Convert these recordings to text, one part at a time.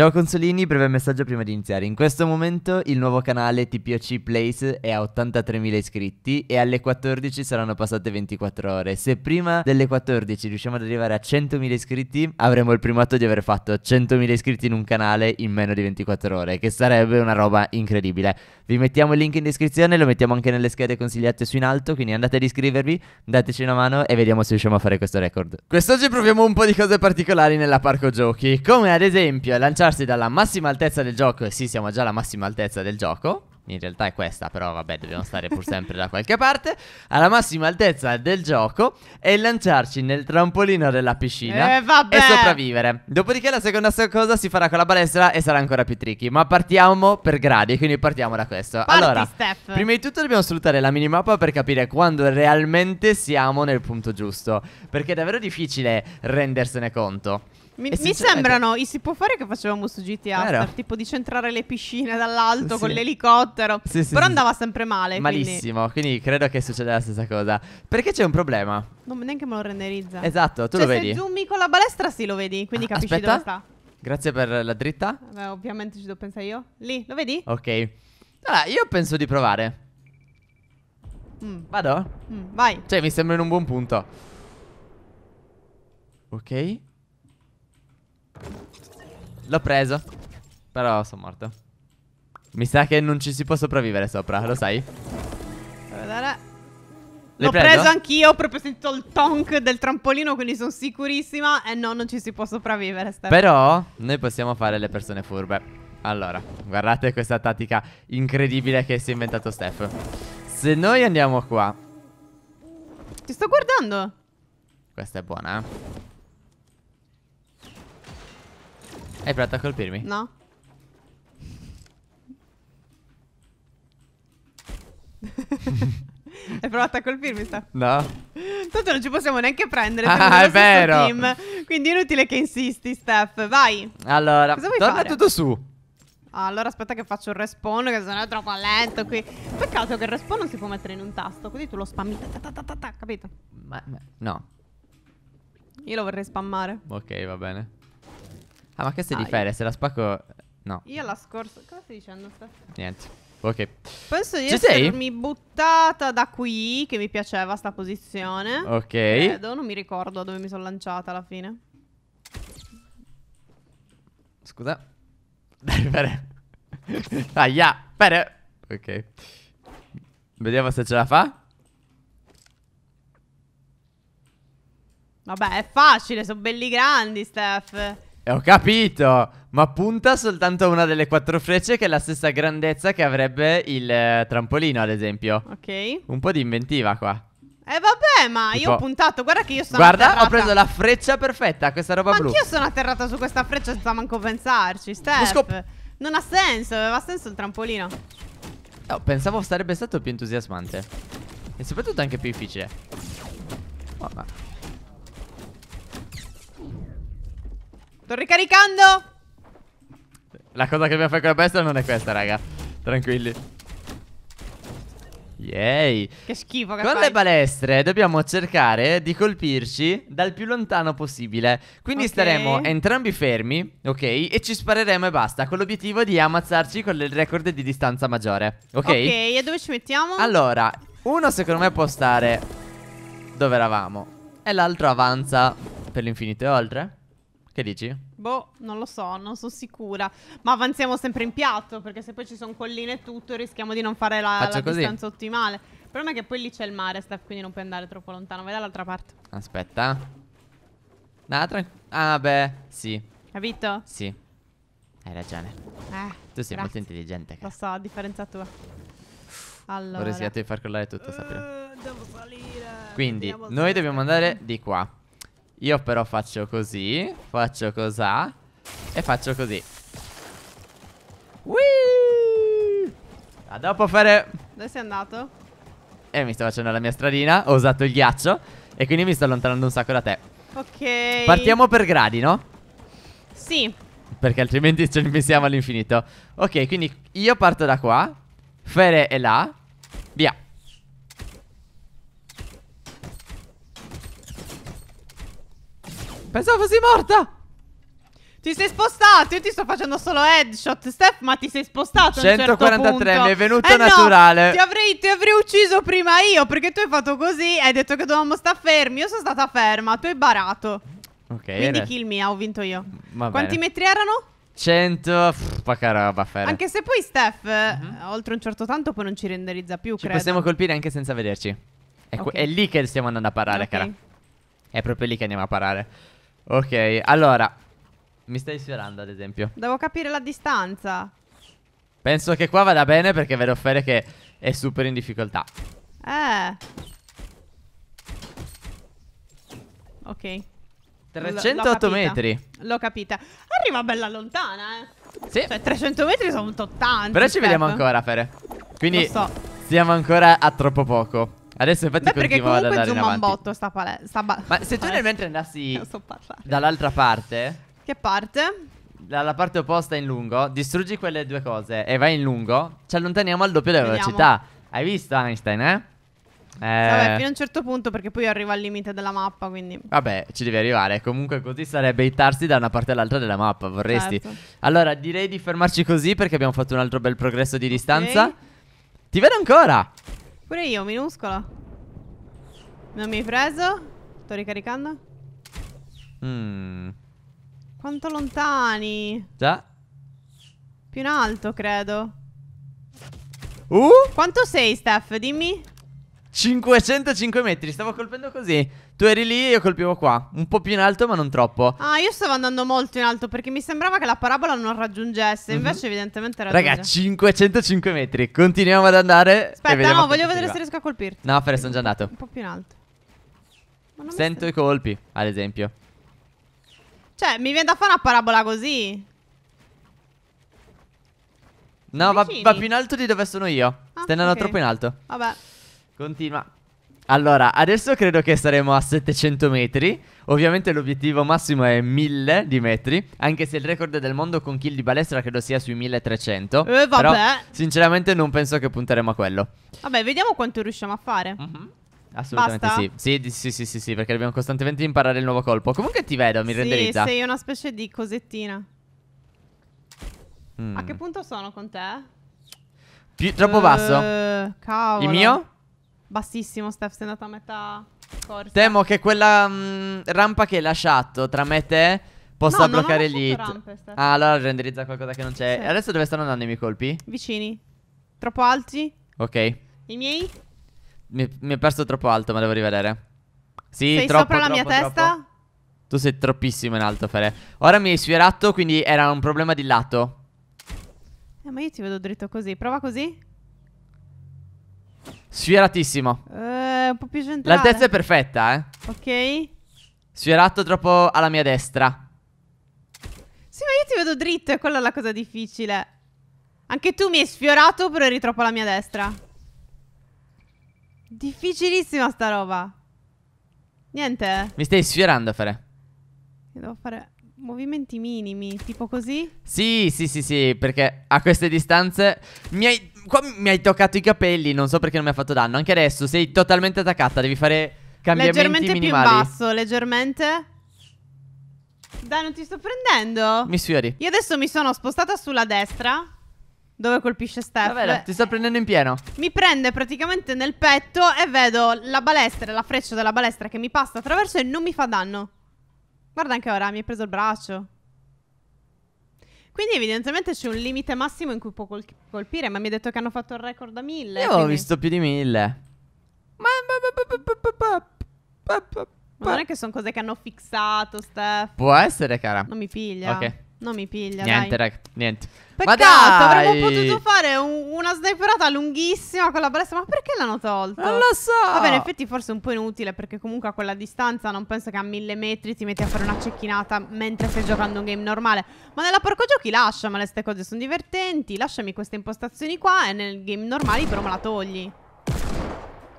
Ciao consolini, breve messaggio prima di iniziare. In questo momento il nuovo canale TPOC Place è a 83.000 iscritti e alle 14 saranno passate 24 ore. Se prima delle 14 riusciamo ad arrivare a 100.000 iscritti, avremo il primato di aver fatto 100.000 iscritti in un canale in meno di 24 ore, che sarebbe una roba incredibile. Vi mettiamo il link in descrizione, lo mettiamo anche nelle schede consigliate su in alto, quindi andate ad iscrivervi, dateci una mano e vediamo se riusciamo a fare questo record. Quest'oggi proviamo un po' di cose particolari nella parco giochi, come ad esempio lanciare lanciarsi dalla massima altezza del gioco E sì, siamo già alla massima altezza del gioco in realtà è questa, però vabbè, dobbiamo stare pur sempre da qualche parte. Alla massima altezza del gioco e lanciarci nel trampolino della piscina eh, e sopravvivere. Dopodiché la seconda cosa si farà con la balestra e sarà ancora più tricky. Ma partiamo per gradi, quindi partiamo da questo. Parti, allora, Steph. prima di tutto dobbiamo sfruttare la minimappa per capire quando realmente siamo nel punto giusto. Perché è davvero difficile rendersene conto. Mi, mi sembrano, si può fare che facevamo su GTA, after, tipo di centrare le piscine dall'alto sì. con l'elicottero, sì, sì, però andava sempre male. Malissimo, quindi... quindi... credo che succeda la stessa cosa. Perché c'è un problema? Non neanche me lo renderizza. Esatto, tu cioè, lo vedi. Se zoomi con la balestra sì lo vedi, quindi ah, capisci aspetta. dove sta. Grazie per la dritta. Beh, ovviamente ci devo pensare io. Lì, lo vedi? Ok. Allora, io penso di provare. Mm. Vado? Mm, vai. Cioè, mi sembra in un buon punto. Ok. L'ho preso Però sono morto. Mi sa che non ci si può sopravvivere sopra, lo sai? L'ho preso anch'io, ho proprio sentito il tonk del trampolino, quindi sono sicurissima. E no, non ci si può sopravvivere, Steph. Però noi possiamo fare le persone furbe. Allora, guardate questa tattica incredibile che si è inventato Steph. Se noi andiamo qua... Ti sto guardando. Questa è buona, eh. Hai provato a colpirmi? No. Hai provato a colpirmi sta? No. Tanto non ci possiamo neanche prendere. Ah, è vero. Team, quindi inutile che insisti, Steph. Vai. Allora, Cosa torna fare? tutto su. Allora aspetta che faccio il respawn che sono è troppo lento qui Peccato che il respawn non si può mettere in un tasto Così tu lo spammi ta ta ta ta, ta capito? Ma, ma no Io lo vorrei spammare Ok va bene Ah, ma che si differe? Se la spacco... No. Io la scorsa... Cosa stai dicendo? Niente. Ok. Penso di essermi buttata da qui, che mi piaceva sta posizione. Ok. Credo, non mi ricordo dove mi sono lanciata alla fine. Scusa. Dai, pere. Aia, pere. Ok. Vediamo se ce la fa. Vabbè, è facile, sono belli grandi, Steph. E eh, ho capito, ma punta soltanto una delle quattro frecce che è la stessa grandezza che avrebbe il eh, trampolino, ad esempio. Ok. Un po' di inventiva qua. Eh vabbè, ma tipo, io ho puntato, guarda che io sono Guarda, atterrata. ho preso la freccia perfetta, questa roba ma blu. Ma anch'io sono atterrata su questa freccia senza manco pensarci, Steph. Non ha senso, aveva senso il trampolino. No, pensavo sarebbe stato più entusiasmante. E soprattutto anche più difficile. Oh, ma... Sto ricaricando La cosa che dobbiamo fare con la bestia non è questa raga Tranquilli Yay Che schifo che Con fai. le balestre dobbiamo cercare di colpirci dal più lontano possibile Quindi okay. staremo entrambi fermi, ok? E ci spareremo e basta Con l'obiettivo di ammazzarci con il record di distanza maggiore Ok? Ok, e dove ci mettiamo? Allora, uno secondo me può stare dove eravamo E l'altro avanza per l'infinito e oltre che dici? Boh, non lo so, non sono sicura. Ma avanziamo sempre in piatto, perché se poi ci sono colline e tutto, rischiamo di non fare la, la distanza ottimale. Il problema è che poi lì c'è il mare, Steph, quindi non puoi andare troppo lontano. Vai dall'altra parte. Aspetta. Ah, ah, beh, sì. Capito? Sì. Hai ragione. Eh, tu sei grazie. molto intelligente. Cara. Lo so, a differenza tua. Allora. Ho rischiato di far crollare tutto, uh, Devo salire. Quindi, noi dobbiamo andare di qua. Io però faccio così Faccio cosà E faccio così Whee! A dopo fare Dove sei andato? E eh, mi sto facendo la mia stradina Ho usato il ghiaccio E quindi mi sto allontanando un sacco da te Ok Partiamo per gradi, no? Sì Perché altrimenti ce ne pensiamo all'infinito Ok, quindi io parto da qua Fere è là Via Pensavo fossi morta. Ti sei spostato, io ti sto facendo solo headshot, Steph, ma ti sei spostato 143, certo mi è venuto eh naturale no, ti, avrei, ti, avrei, ucciso prima io, perché tu hai fatto così, hai detto che dovevamo stare fermi, io sono stata ferma, tu hai barato Ok Quindi kill me, ho vinto io Va Quanti bene. metri erano? 100, pff, poca roba fare Anche se poi Steph, uh mhm. -huh. oltre un certo tanto, poi non ci renderizza più, ci credo possiamo colpire anche senza vederci È, okay. è lì che stiamo andando a parare, okay. cara È proprio lì che andiamo a parare Ok, allora. Mi stai sfiorando, ad esempio. Devo capire la distanza. Penso che qua vada bene perché vedo Fede che è super in difficoltà. Eh. Ok. 308 L metri. L'ho capita. Arriva bella lontana, eh. Sì. Cioè, 300 metri sono un 80. Però ci vediamo ancora, Fere. Quindi, Lo so. siamo ancora a troppo poco. Adesso infatti Beh, perché continuavo ad comunque andare in un avanti. botto sta palestra. Sta ba- Ma se tu eh, nel mentre andassi so dall'altra parte, Che parte? dalla parte opposta in lungo, distruggi quelle due cose e vai in lungo, ci allontaniamo al doppio della Vediamo. velocità. Hai visto Einstein, eh? Eh, Vabbè, fino a un certo punto perché poi arrivo al limite della mappa, quindi... Vabbè, ci devi arrivare. Comunque così sarebbe itarsi da una parte all'altra della mappa, vorresti. Certo. Allora, direi di fermarci così perché abbiamo fatto un altro bel progresso di distanza. Ti vedo ancora. Pure io, minuscolo. Non mi hai preso? Sto ricaricando. Mm. Quanto lontani. Già. Più in alto, credo. Uh? Quanto sei, Steph? Dimmi. 505 metri, stavo colpendo così. Tu eri lì e io colpivo qua. Un po' più in alto, ma non troppo. Ah, io stavo andando molto in alto perché mi sembrava che la parabola non raggiungesse. Mhm. Invece, mm -hmm. evidentemente raggiunge. Raga, 505 metri. Continuiamo ad andare. Aspetta, no, voglio vedere se riesco a colpirti. No, Fere, sono già andato. Un po' più in alto. Sento i colpi, ad esempio. Cioè, mi viene da fare una parabola così. No, va, va, più in alto di dove sono io. Ah, Stai andando okay. troppo in alto. Vabbè. Continua. Allora, adesso credo che saremo a 700 metri. Ovviamente l'obiettivo massimo è 1000 di metri, anche se il record del mondo con kill di balestra credo sia sui 1300. Eh, vabbè. Però, sinceramente non penso che punteremo a quello. Vabbè, vediamo quanto riusciamo a fare. Mm-hmm. Assolutamente sì. Sì, sì. sì. sì, sì, sì, perché dobbiamo costantemente imparare il nuovo colpo. Comunque ti vedo, mi sì, renderizza. Sì, sei una specie di cosettina. Mm. A che punto sono con te? Più, troppo uh, basso? Eh, cavolo. Il mio? Bassissimo, Steph, sei andato a metà corsa. Temo che quella mh, mm, rampa che hai lasciato tra me e te possa no, bloccare lì. Ah, allora renderizza qualcosa che non c'è. Sì. Adesso dove stanno andando i miei colpi? Vicini. Troppo alti? Ok. I miei? Mi, mi è perso troppo alto, ma devo rivedere. Sì, sei troppo, sopra la troppo, mia troppo. testa? Tu sei troppissimo in alto, Fere. Ora mi hai sfiorato, quindi era un problema di lato. Eh, ma io ti vedo dritto così. Prova così. Sfieratissimo. Eh, un po' più centrale. L'altezza è perfetta, eh. Ok. Sfiorato troppo alla mia destra. Sì, ma io ti vedo dritto, e quella è la cosa difficile. Anche tu mi hai sfiorato, però eri troppo alla mia destra. Difficilissima sta roba. Niente. Eh. Mi stai sfiorando, Fare. Che devo fare? Movimenti minimi, tipo così? Sì, sì, sì, sì, perché a queste distanze mi hai, qua mi hai toccato i capelli, non so perché non mi ha fatto danno. Anche adesso sei totalmente attaccata, devi fare cambiamenti leggermente minimali. Leggermente più in basso, leggermente... Dai, non ti sto prendendo? Mi sfiori. Io adesso mi sono spostata sulla destra, dove colpisce Steph. Davvero, ti sto prendendo in pieno. Mi prende praticamente nel petto e vedo la balestra, la freccia della balestra che mi passa attraverso e non mi fa danno. Guarda anche ora, mi hai preso il braccio. Quindi evidentemente c'è un limite massimo in cui può col colpire, ma mi hai detto che hanno fatto il record a 1000. Io quindi... ho visto più di 1000. Ma non è che sono cose che hanno fissato, Steph. Può essere, cara. Non mi piglia. Ok. Non mi piglia, Niente, dai. Rec, niente. Peccato, Ma dai! avremmo potuto fare un- una sniperata lunghissima con la balestra. Ma perché l'hanno tolta? Non lo so. Vabbè, in effetti forse è un po' inutile perché comunque a quella distanza non penso che a mille metri ti metti a fare una cecchinata mentre stai giocando un game normale. Ma nella parco giochi lasciamele queste cose, sono divertenti. Lasciami queste impostazioni qua e nel game normale però me la togli.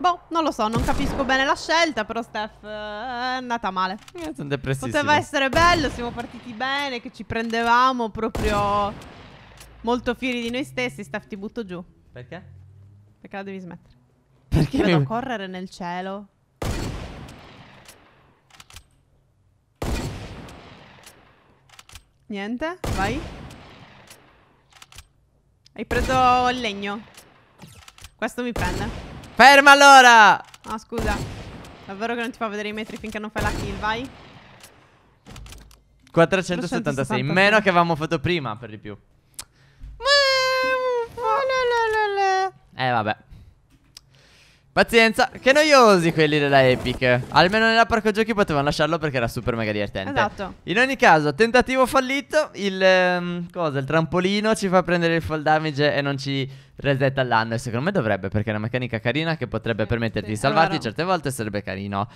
Boh, non lo so, non capisco bene la scelta, però Steph eh, è andata male. Eh, sono depressissimo. Poteva essere bello, siamo partiti bene, che ci prendevamo proprio molto fieri di noi stessi. Steph, ti butto giù. Perché? Perché la devi smettere. Perché? Vedo mi... correre nel cielo. Niente, vai. Hai preso il legno. Questo mi prende. Ferma allora Ah oh, scusa Davvero che non ti fa vedere i metri finché non fai la kill vai 476 Meno che avevamo fatto prima per di più oh, Eh vabbè Pazienza, che noiosi quelli della Epic. Almeno nella parco giochi potevano lasciarlo perché era super mega divertente. Esatto. In ogni caso, tentativo fallito. Il, um, cosa, il trampolino ci fa prendere il fall damage e non ci resetta l'anno. E secondo me dovrebbe, perché è una meccanica carina che potrebbe sì, permetterti sì. di salvarti allora. certe volte. Sarebbe carino.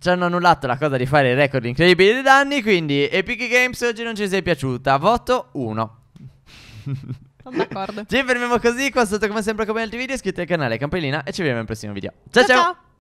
Ci hanno annullato la cosa di fare il record incredibile di danni. Quindi, Epic Games oggi non ci sei piaciuta. Voto 1. Sono d'accordo. Ci fermiamo così, qua sotto come sempre come in altri video, iscrivetevi al canale, campanellina e ci vediamo al prossimo video. ciao! ciao. ciao. ciao.